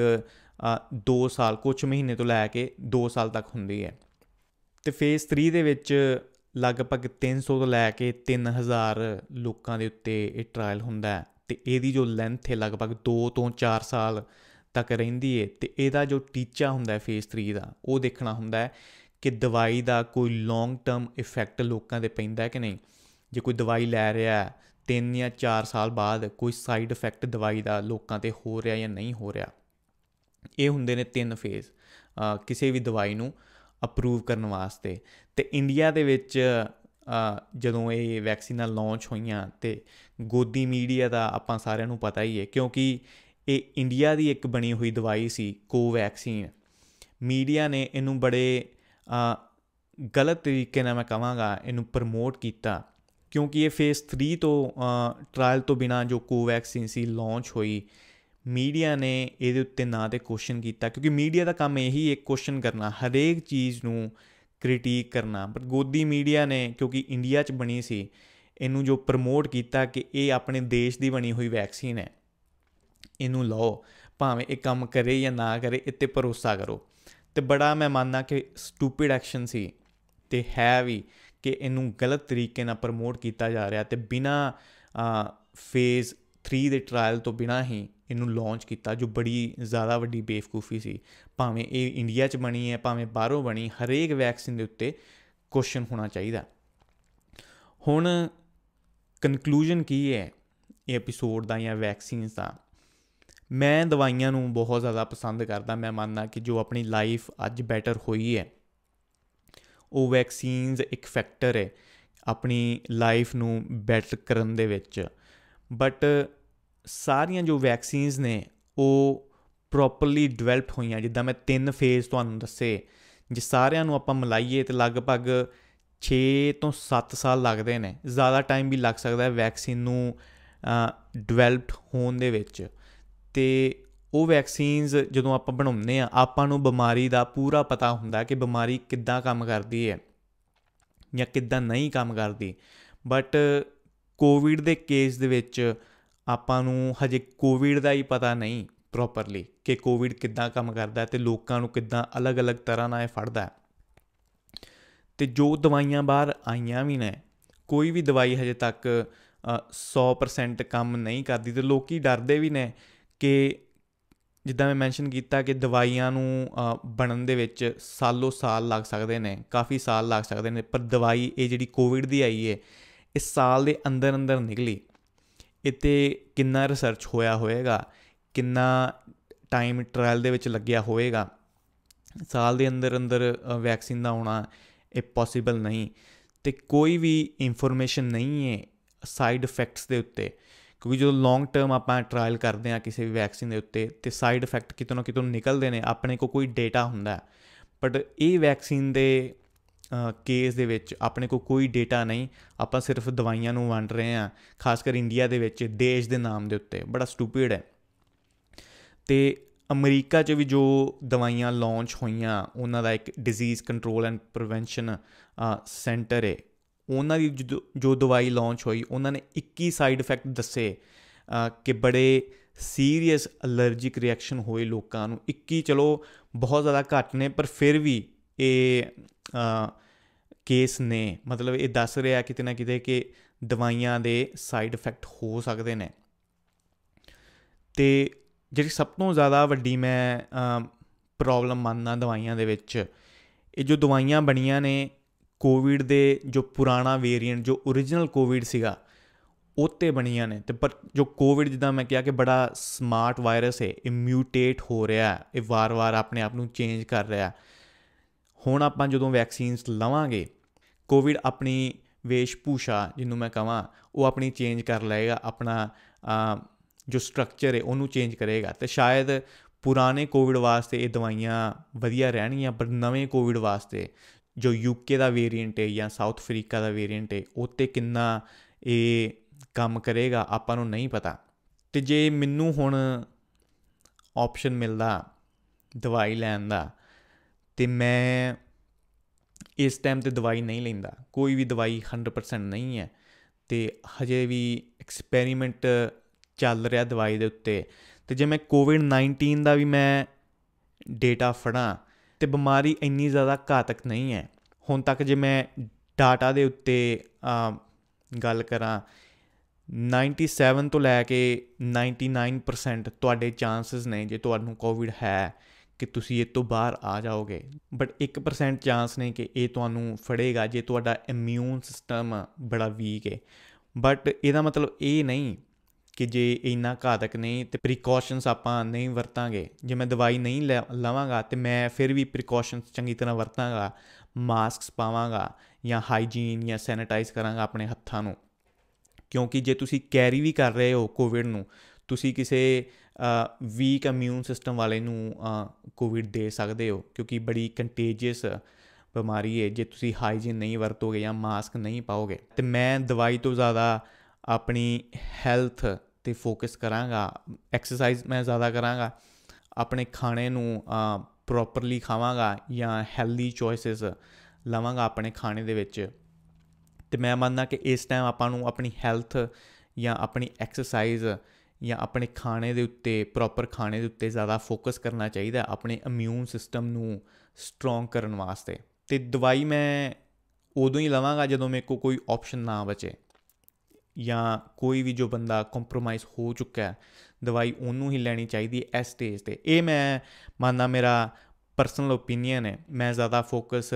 2 ਸਾਲ ਕੁਝ ਮਹੀਨੇ ਤੋਂ ਲੈ ਕੇ 2 ਸਾਲ ਤੱਕ ਹੁੰਦੀ ਹੈ ਤੇ ਫੇਜ਼ 3 ਦੇ ਵਿੱਚ ਲਗਭਗ 300 ਤੋਂ ਲੈ ਕੇ 3000 ਲੋਕਾਂ ਦੇ ਉੱਤੇ ਇਹ ਟ੍ਰਾਇਲ ਹੁੰਦਾ ਹੈ ਤੇ ਇਹਦੀ ਜੋ ਲੈਂਥ ਹੈ ਲਗਭਗ 2 ਤੋਂ 4 ਸਾਲ ਤੱਕ ਰਹਿੰਦੀ ਹੈ ਤੇ ਇਹਦਾ ਜੋ ਟੀਚਾ ਹੁੰਦਾ ਹੈ ਫੇਸ 3 ਦਾ ਉਹ ਦੇਖਣਾ ਹੁੰਦਾ ਹੈ ਕਿ ਦਵਾਈ ਦਾ ਕੋਈ ਲੌਂਗ ਟਰਮ ਇਫੈਕਟ ਲੋਕਾਂ ਦੇ ਪੈਂਦਾ ਹੈ ਕਿ ਨਹੀਂ ਜੇ ਕੋਈ ਦਵਾਈ ਲੈ ਰਿਹਾ ਹੈ 3 ਜਾਂ 4 ਸਾਲ ਬਾਅਦ ਕੋਈ ਸਾਈਡ ਇਫੈਕਟ ਦਵਾਈ ਦਾ ਲੋਕਾਂ ਤੇ ਹੋ ਰਿਹਾ ਜਾਂ ਨਹੀਂ ਹੋ ਰਿਹਾ ਇਹ ਹੁੰਦੇ ਨੇ ਤਿੰਨ ਫੇਜ਼ ਕਿਸੇ ਵੀ ਦਵਾਈ ਨੂੰ ਅਪਰੂਵ ਕਰਨ ਵਾਸਤੇ ਤੇ ਇੰਡੀਆ ਦੇ ਵਿੱਚ ਜਦੋਂ ਇਹ ਵੈਕਸੀਨਾਂ ਲਾਂਚ ਹੋਈਆਂ ਤੇ ਗੋਦੀ ਮੀਡੀਆ ਦਾ ਆਪਾਂ ਸਾਰਿਆਂ ਨੂੰ ਪਤਾ ਹੀ ਹੈ ਕਿਉਂਕਿ ਇਹ ਇੰਡੀਆ ਦੀ ਇੱਕ ਬਣੀ ਹੋਈ ਦਵਾਈ ਸੀ ਕੋਵੈਕਸੀਨ ਮੀਡੀਆ ਨੇ ਇਹਨੂੰ ਬੜੇ ਗਲਤ ਤਰੀਕੇ ਨਾਲ ਮੈਂ ਕਹਾਂਗਾ ਇਹਨੂੰ ਪ੍ਰਮੋਟ ਕੀਤਾ ਕਿਉਂਕਿ ਇਹ ਫੇਸ 3 ਤੋਂ ਟ੍ਰਾਇਲ ਤੋਂ ਬਿਨਾ ਜੋ ਕੋਵੈਕਸੀਨ ਸੀ ਲਾਂਚ ਹੋਈ ਮੀਡੀਆ ਨੇ ਇਹਦੇ ਉੱਤੇ ਨਾ ਤੇ ਕੁਐਸਚਨ ਕੀਤਾ ਕਿਉਂਕਿ ਮੀਡੀਆ ਦਾ ਕੰਮ ਇਹੀ ਇੱਕ ਕੁਐਸਚਨ ਕਰਨਾ ਹਰੇਕ ਚੀਜ਼ ਨੂੰ ਕ੍ਰਿਟੀਕ ਕਰਨਾ ਪਰ ਗੋਦੀ ਮੀਡੀਆ ਨੇ ਕਿਉਂਕਿ ਇੰਡੀਆ 'ਚ ਬਣੀ ਸੀ ਇਹਨੂੰ ਜੋ ਪ੍ਰਮੋਟ ਕੀਤਾ ਕਿ ਇਹ ਆਪਣੇ ਦੇਸ਼ ਦੀ ਬਣੀ ਹੋਈ ਵੈਕਸੀਨ ਹੈ ਇਹਨੂੰ ਲਓ ਭਾਵੇਂ ਇਹ ਕੰਮ ਕਰੇ ਜਾਂ ਨਾ ਕਰੇ ਇੱਤੇ ਭਰੋਸਾ ਕਰੋ ਤੇ ਬੜਾ ਮੈਂ ਮੰਨਦਾ ਕਿ ਸਟੂਪਿਡ ਐਕਸ਼ਨ ਸੀ ਤੇ ਹੈ ਵੀ ਕਿ ਇਹਨੂੰ ਗਲਤ ਤਰੀਕੇ ਨਾਲ ਪ੍ਰਮੋਟ ਕੀਤਾ ਜਾ ਰਿਹਾ ਤੇ ਬਿਨਾ ਫੇਜ਼ 3 ਦੇ ਟ੍ਰਾਇਲ ਤੋਂ ਬਿਨਾ ਹੀ ਇਹਨੂੰ ਲਾਂਚ ਕੀਤਾ ਜੋ ਬੜੀ ਜ਼ਿਆਦਾ ਵੱਡੀ ਬੇਵਕੂਫੀ ਸੀ ਭਾਵੇਂ ਇਹ ਇੰਡੀਆ 'ਚ ਬਣੀ ਹੈ ਭਾਵੇਂ ਬਾਹਰੋਂ ਬਣੀ ਹਰੇਕ ਵੈਕਸੀਨ ਦੇ ਉੱਤੇ ਕੁਐਸਚਨ ਹੋਣਾ ਚਾਹੀਦਾ ਹੁਣ ਕਨਕਲੂਜਨ ਕੀ ਹੈ ਇਹ ਐਪੀਸੋਡ ਦਾ ਜਾਂ ਵੈਕਸੀਨਸ ਦਾ ਮੈਂ ਦਵਾਈਆਂ ਨੂੰ ਬਹੁਤ ਜ਼ਿਆਦਾ ਪਸੰਦ ਕਰਦਾ ਮੈਂ ਮੰਨਦਾ ਕਿ ਜੋ ਆਪਣੀ ਲਾਈਫ ਅੱਜ ਬੈਟਰ ਹੋਈ ਹੈ ਉਹ ਵੈਕਸੀਨਸ ਇੱਕ ਫੈਕਟਰ ਹੈ ਆਪਣੀ ਲਾਈਫ ਨੂੰ ਬੈਟਰ ਕਰਨ ਦੇ ਵਿੱਚ ਬਟ ਸਾਰੀਆਂ ਜੋ ਵੈਕਸੀਨਸ ਨੇ ਉਹ ਪ੍ਰੋਪਰਲੀ ਡਿਵੈਲਪ ਹੋਈਆਂ ਜਿੱਦਾਂ ਮੈਂ ਤਿੰਨ ਫੇਜ਼ ਤੁਹਾਨੂੰ ਦੱਸੇ ਜੇ ਸਾਰਿਆਂ ਨੂੰ ਆਪਾਂ ਮਲਾਈਏ ਤੇ ਲਗਭਗ 6 ਤੋਂ 7 ਸਾਲ ਲੱਗਦੇ ਨੇ ਜ਼ਿਆਦਾ ਟਾਈਮ ਵੀ ਲੱਗ ਸਕਦਾ ਹੈ ਵੈਕਸੀਨ ਨੂੰ ਡਿਵੈਲਪਡ ਹੋਣ ਦੇ ਵਿੱਚ ਤੇ ਉਹ ਵੈਕਸੀਨਸ ਜਦੋਂ ਆਪਾਂ ਬਣਾਉਂਦੇ ਆ ਆਪਾਂ ਨੂੰ ਬਿਮਾਰੀ ਦਾ ਪੂਰਾ ਪਤਾ ਹੁੰਦਾ ਕਿ ਬਿਮਾਰੀ ਕਿੱਦਾਂ ਕੰਮ ਕਰਦੀ ਹੈ ਜਾਂ ਕਿੱਦਾਂ ਨਹੀਂ ਕੰਮ ਕਰਦੀ ਬਟ ਕੋਵਿਡ ਦੇ ਕੇਸ ਦੇ ਵਿੱਚ ਆਪਾਂ ਨੂੰ ਹਜੇ ਕੋਵਿਡ ਦਾ ਹੀ ਪਤਾ ਨਹੀਂ ਪ੍ਰੋਪਰਲੀ ਕਿ ਕੋਵਿਡ ਕਿੱਦਾਂ ਕੰਮ ਕਰਦਾ ਤੇ ਲੋਕਾਂ ਨੂੰ ਕਿੱਦਾਂ ਅਲੱਗ-ਅਲੱਗ ਤਰ੍ਹਾਂ ਨਾਲ ਇਹ ਫੜਦਾ ਤੇ ਜੋ ਦਵਾਈਆਂ ਬਾਹਰ ਆਈਆਂ ਵੀ ਨੇ ਕੋਈ ਵੀ ਦਵਾਈ ਹਜੇ ਤੱਕ 100% ਕੰਮ ਨਹੀਂ ਕਰਦੀ ਤੇ ਲੋਕੀ ਡਰਦੇ ਵੀ ਨੇ ਕਿ ਜਿੱਦਾਂ ਮੈਂ ਮੈਂਸ਼ਨ ਕੀਤਾ ਕਿ ਦਵਾਈਆਂ ਨੂੰ ਬਣਨ ਦੇ ਵਿੱਚ ਸਾਲੋ ਸਾਲ ਲੱਗ ਸਕਦੇ ਨੇ ਕਾਫੀ ਸਾਲ ਲੱਗ ਸਕਦੇ ਨੇ ਪਰ ਦਵਾਈ ਇਹ ਜਿਹੜੀ ਕੋਵਿਡ ਦੀ ਆਈ ਹੈ ਇਸ ਸਾਲ ਦੇ ਅੰਦਰ ਅੰਦਰ ਨਿਕਲੀ ਇੱਥੇ ਕਿੰਨਾ ਰਿਸਰਚ ਹੋਇਆ ਹੋਵੇਗਾ ਕਿੰਨਾ ਟਾਈਮ ਟ੍ਰਾਇਲ ਦੇ ਵਿੱਚ ਲੱਗਿਆ ਹੋਵੇਗਾ ਸਾਲ ਦੇ ਅੰਦਰ ਅੰਦਰ ਵੈਕਸੀਨ ਦਾ ਆਉਣਾ ਇਹ ਪੋਸੀਬਲ ਨਹੀਂ ਤੇ ਕੋਈ ਵੀ ਇਨਫੋਰਮੇਸ਼ਨ ਨਹੀਂ ਹੈ ਸਾਈਡ ਇਫੈਕਟਸ ਦੇ ਉੱਤੇ ਕਿਉਂਕਿ ਜਦੋਂ ਲੌਂਗ ਟਰਮ ਆਪਾਂ ਟ੍ਰਾਇਲ ਕਰਦੇ ਆ ਕਿਸੇ ਵੀ ਵੈਕਸੀਨ ਦੇ ਉੱਤੇ ਤੇ ਸਾਈਡ ਇਫੈਕਟ ਕਿਤੋਂ ਨਾ ਕਿਤੋਂ ਨਿਕਲਦੇ ਨੇ ਆਪਣੇ ਕੋ ਕੋਈ ਡਾਟਾ ਹੁੰਦਾ ਬਟ ਇਹ ਵੈਕਸੀਨ ਦੇ ਕੇਸ ਦੇ ਵਿੱਚ ਆਪਣੇ ਕੋਲ ਕੋਈ ਡਾਟਾ ਨਹੀਂ ਆਪਾਂ ਸਿਰਫ ਦਵਾਈਆਂ ਨੂੰ ਵੰਡ ਰਹੇ ਆ ਖਾਸ ਕਰ ਇੰਡੀਆ ਦੇ ਵਿੱਚ ਦੇਸ਼ ਦੇ ਨਾਮ ਦੇ ਉੱਤੇ ਬੜਾ ਸਟੂਪਿਡ ਹੈ ਤੇ ਅਮਰੀਕਾ 'ਚ ਵੀ ਜੋ ਦਵਾਈਆਂ ਲਾਂਚ ਹੋਈਆਂ ਉਹਨਾਂ ਦਾ ਇੱਕ disease control and prevention centre ਹੈ ਉਹਨਾਂ ਦੀ ਜੋ ਦਵਾਈ ਲਾਂਚ ਹੋਈ ਉਹਨਾਂ ਨੇ 21 ਸਾਈਡ ਇਫੈਕਟ ਦੱਸੇ ਕਿ ਬੜੇ ਸੀਰੀਅਸ ਅਲਰਜੀਕ ਰਿਐਕਸ਼ਨ ਹੋਏ ਲੋਕਾਂ ਨੂੰ 21 ਚਲੋ ਬਹੁਤ ਜ਼ਿਆਦਾ ਘੱਟ ਨੇ ਪਰ ਫਿਰ ਵੀ ਇਹ ਕੇਸ ਨੇ ਮਤਲਬ ਇਹ ਦੱਸ ਰਿਹਾ ਕਿਤੇ ਨਾ ਕਿਤੇ ਕਿ ਦਵਾਈਆਂ ਦੇ ਸਾਈਡ ਇਫੈਕਟ ਹੋ ਸਕਦੇ ਨੇ ਤੇ ਜਿਹੜੀ ਸਭ ਤੋਂ ਜ਼ਿਆਦਾ ਵੱਡੀ ਮੈਂ ਪ੍ਰੋਬਲਮ ਮੰਨਦਾ ਦਵਾਈਆਂ ਦੇ ਵਿੱਚ ਇਹ ਜੋ ਦਵਾਈਆਂ ਬਣੀਆਂ ਨੇ ਕੋਵਿਡ ਦੇ ਜੋ ਪੁਰਾਣਾ ਵੇਰੀਐਂਟ ਜੋ origignal ਕੋਵਿਡ ਸੀਗਾ ਉਹਤੇ ਬਣੀਆਂ ਨੇ ਤੇ ਪਰ ਜੋ ਕੋਵਿਡ ਜਿੱਦਾਂ ਮੈਂ ਕਿਹਾ ਕਿ ਬੜਾ ਸਮਾਰਟ ਵਾਇਰਸ ਹੈ ਇਹ ਮਿਊਟੇਟ ਹੋ ਰਿਹਾ ਹੈ ਇਹ ਵਾਰ-ਵਾਰ ਆਪਣੇ ਆਪ ਨੂੰ ਚੇਂਜ ਕਰ ਰਿਹਾ ਹੈ ਹੁਣ ਆਪਾਂ ਜਦੋਂ ਵੈਕਸੀਨਸ ਲਵਾਂਗੇ ਕੋਵਿਡ ਆਪਣੀ ਵੇਸ਼ਭੂਸ਼ਾ ਜਿਹਨੂੰ ਮੈਂ ਕਹਾਂ ਉਹ ਆਪਣੀ ਚੇਂਜ ਕਰ ਲਏਗਾ ਆਪਣਾ ਜੋ ਸਟਰਕਚਰ ਹੈ ਉਹਨੂੰ ਚੇਂਜ ਕਰੇਗਾ ਤੇ ਸ਼ਾਇਦ ਪੁਰਾਣੇ ਕੋਵਿਡ ਵਾਸਤੇ ਇਹ ਦਵਾਈਆਂ ਵਧੀਆ ਰਹਿਣਗੀਆਂ ਪਰ ਨਵੇਂ ਕੋਵਿਡ ਵਾਸਤੇ ਜੋ ਯੂਕੇ ਦਾ ਵੇਰੀਐਂਟ ਹੈ ਜਾਂ ਸਾਊਥ ਅਫਰੀਕਾ ਦਾ ਵੇਰੀਐਂਟ ਹੈ ਉੱਤੇ ਕਿੰਨਾ ਇਹ ਕੰਮ ਕਰੇਗਾ ਆਪਾਂ ਨੂੰ ਨਹੀਂ ਪਤਾ ਤੇ ਜੇ ਮੈਨੂੰ ਹੁਣ ਆਪਸ਼ਨ ਮਿਲਦਾ ਦਵਾਈ ਲੈਣ ਦਾ ਤੇ ਮੈਂ ਇਸ ਟਾਈਮ 'ਤੇ ਦਵਾਈ ਨਹੀਂ ਲੈਂਦਾ ਕੋਈ ਵੀ ਦਵਾਈ 100% ਨਹੀਂ ਹੈ ਤੇ ਹਜੇ ਵੀ ਐਕਸਪੈਰੀਮੈਂਟ ਚੱਲ ਰਿਹਾ ਦਵਾਈ ਦੇ ਉੱਤੇ ਤੇ ਜੇ ਮੈਂ ਕੋਵਿਡ-19 ਦਾ ਵੀ ਮੈਂ ਡੇਟਾ ਫੜਾਂ ਤੇ ਬਿਮਾਰੀ ਇੰਨੀ ਜ਼ਿਆਦਾ ਘਾਤਕ ਨਹੀਂ ਹੈ ਹੁਣ ਤੱਕ ਜੇ ਮੈਂ ਡਾਟਾ ਦੇ ਉੱਤੇ ਗੱਲ ਕਰਾਂ 97 ਤੋਂ ਲੈ ਕੇ 99% ਤੁਹਾਡੇ ਚਾਂਸਸ ਨੇ ਜੇ ਤੁਹਾਨੂੰ ਕੋਵਿਡ ਹੈ ਕਿ ਤੁਸੀਂ ਇਹ ਤੋਂ ਬਾਹਰ ਆ ਜਾਓਗੇ ਬਟ 1% ਚਾਂਸ ਨੇ ਕਿ ਇਹ ਤੁਹਾਨੂੰ ਫੜੇਗਾ ਜੇ ਤੁਹਾਡਾ ਇਮਿਊਨ ਸਿਸਟਮ ਬੜਾ ਵੀਕ ਹੈ ਬਟ ਇਹਦਾ ਮਤਲਬ ਇਹ ਨਹੀਂ ਕਿ ਜੇ ਇੰਨਾ ਘਾਤਕ ਨਹੀਂ ਤੇ ਪ੍ਰੀਕਾਸ਼ਨਸ ਆਪਾਂ ਨਹੀਂ ਵਰਤਾਂਗੇ ਜੇ ਮੈਂ ਦਵਾਈ ਨਹੀਂ ਲਵਾਂਗਾ ਤੇ ਮੈਂ ਫਿਰ ਵੀ ਪ੍ਰੀਕਾਸ਼ਨਸ ਚੰਗੀ ਤਰ੍ਹਾਂ ਵਰਤਾਂਗਾ ਮਾਸਕਸ ਪਾਵਾਂਗਾ ਜਾਂ ਹਾਈਜੀਨ ਜਾਂ ਸੈਨੀਟਾਈਜ਼ ਕਰਾਂਗਾ ਆਪਣੇ ਹੱਥਾਂ ਨੂੰ ਕਿਉਂਕਿ ਜੇ ਤੁਸੀਂ ਕੈਰੀ ਵੀ ਕਰ ਰਹੇ ਹੋ ਕੋਵਿਡ ਨੂੰ ਤੁਸੀਂ ਕਿਸੇ ਵੀਕ ਇਮਿਊਨ ਸਿਸਟਮ ਵਾਲੇ ਨੂੰ ਕੋਵਿਡ ਦੇ ਸਕਦੇ ਹੋ ਕਿਉਂਕਿ ਬੜੀ ਕੰਟੇਜੀਅਸ ਬਿਮਾਰੀ ਹੈ ਜੇ ਤੁਸੀਂ ਹਾਈਜੀਨ ਨਹੀਂ ਵਰਤੋਗੇ ਜਾਂ ਮਾਸਕ ਨਹੀਂ ਪਾਓਗੇ ਤੇ ਮੈਂ ਦਵਾਈ ਤੋਂ ਜ਼ਿਆਦਾ ਆਪਣੀ ਹੈਲਥ ਤੇ ਫੋਕਸ ਕਰਾਂਗਾ ਐਕਸਰਸਾਈਜ਼ ਮੈਂ ਜ਼ਿਆਦਾ ਕਰਾਂਗਾ ਆਪਣੇ ਖਾਣੇ ਨੂੰ ਪ੍ਰੋਪਰਲੀ ਖਾਵਾਂਗਾ ਜਾਂ ਹੈਲਦੀ ਚੋਇਸਸ ਲਵਾਂਗਾ ਆਪਣੇ ਖਾਣੇ ਦੇ ਵਿੱਚ ਤੇ ਮੈਂ ਮੰਨਦਾ ਕਿ ਇਸ ਟਾਈਮ ਆਪਾਂ ਨੂੰ ਆਪਣੀ ਹੈਲਥ ਜਾਂ ਆਪਣੀ ਐਕਸਰਸਾਈਜ਼ ਜਾਂ ਆਪਣੇ ਖਾਣੇ ਦੇ ਉੱਤੇ ਪ੍ਰੋਪਰ ਖਾਣੇ ਦੇ ਉੱਤੇ ਜ਼ਿਆਦਾ ਫੋਕਸ ਕਰਨਾ ਚਾਹੀਦਾ ਆਪਣੇ ਇਮਿਊਨ ਸਿਸਟਮ ਨੂੰ ਸਟਰੋਂਗ ਕਰਨ ਵਾਸਤੇ ਤੇ ਦਵਾਈ ਮੈਂ ਉਦੋਂ ਹੀ ਲਵਾਂਗਾ ਜਦੋਂ ਮੇਰੇ ਕੋ ਕੋਈ ਆਪਸ਼ਨ ਨਾ ਬਚੇ ਜਾਂ ਕੋਈ ਵੀ ਜੋ ਬੰਦਾ ਕੰਪਰੋਮਾਈਜ਼ ਹੋ ਚੁੱਕਾ ਹੈ ਦਵਾਈ ਉਹਨੂੰ ਹੀ ਲੈਣੀ ਚਾਹੀਦੀ ਹੈ ਇਸ ਸਟੇਜ ਤੇ ਇਹ ਮੈਂ ਮੰਨਦਾ ਮੇਰਾ ਪਰਸਨਲ ਓਪੀਨੀਅਨ ਹੈ ਮੈਂ ਜ਼ਿਆਦਾ ਫੋਕਸ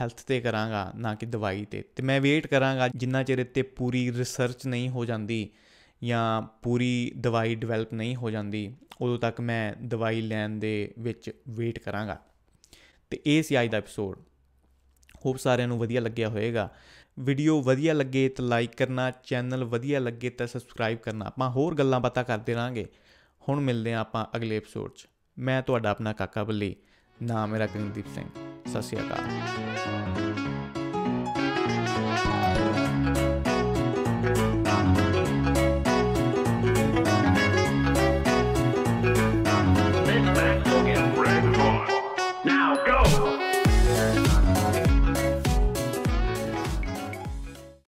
ਹੈਲਥ ਤੇ ਕਰਾਂਗਾ ਨਾ ਕਿ ਦਵਾਈ ਤੇ ਤੇ ਮੈਂ ਵੇਟ ਕਰਾਂਗਾ ਜਿੰਨਾ ਚਿਰ ਤੇ ਪੂਰੀ ਰਿਸਰਚ ਨਹੀਂ ਹੋ ਜਾਂਦੀ ਜਾਂ ਪੂਰੀ ਦਵਾਈ ਡਿਵੈਲਪ ਨਹੀਂ ਹੋ ਜਾਂਦੀ ਉਦੋਂ ਤੱਕ ਮੈਂ ਦਵਾਈ ਲੈਣ ਦੇ ਵਿੱਚ ਵੇਟ ਕਰਾਂਗਾ ਤੇ ਇਹ ਸੀ ਅੱਜ ਦਾ ਐਪੀਸੋਡ ਹੋਪ ਸਾਰਿਆਂ ਨੂੰ ਵਧੀਆ ਲੱਗਿਆ ਹੋਵੇਗਾ ਵੀਡੀਓ ਵਧੀਆ ਲੱਗੇ ਤਾਂ ਲਾਈਕ ਕਰਨਾ ਚੈਨਲ ਵਧੀਆ ਲੱਗੇ ਤਾਂ ਸਬਸਕ੍ਰਾਈਬ ਕਰਨਾ ਆਪਾਂ ਹੋਰ ਗੱਲਾਂ ਬਾਤਾਂ ਕਰਦੇ ਰਾਂਗੇ ਹੁਣ ਮਿਲਦੇ ਆਂ ਆਪਾਂ ਅਗਲੇ ਐਪੀਸੋਡ 'ਚ ਮੈਂ ਤੁਹਾਡਾ ਆਪਣਾ ਕਾਕਾ ਬੱਲੀ ਨਾਮ ਮੇਰਾ ਗਗਨਦੀਪ ਸਿੰਘ ਸਸਿਆਕਾ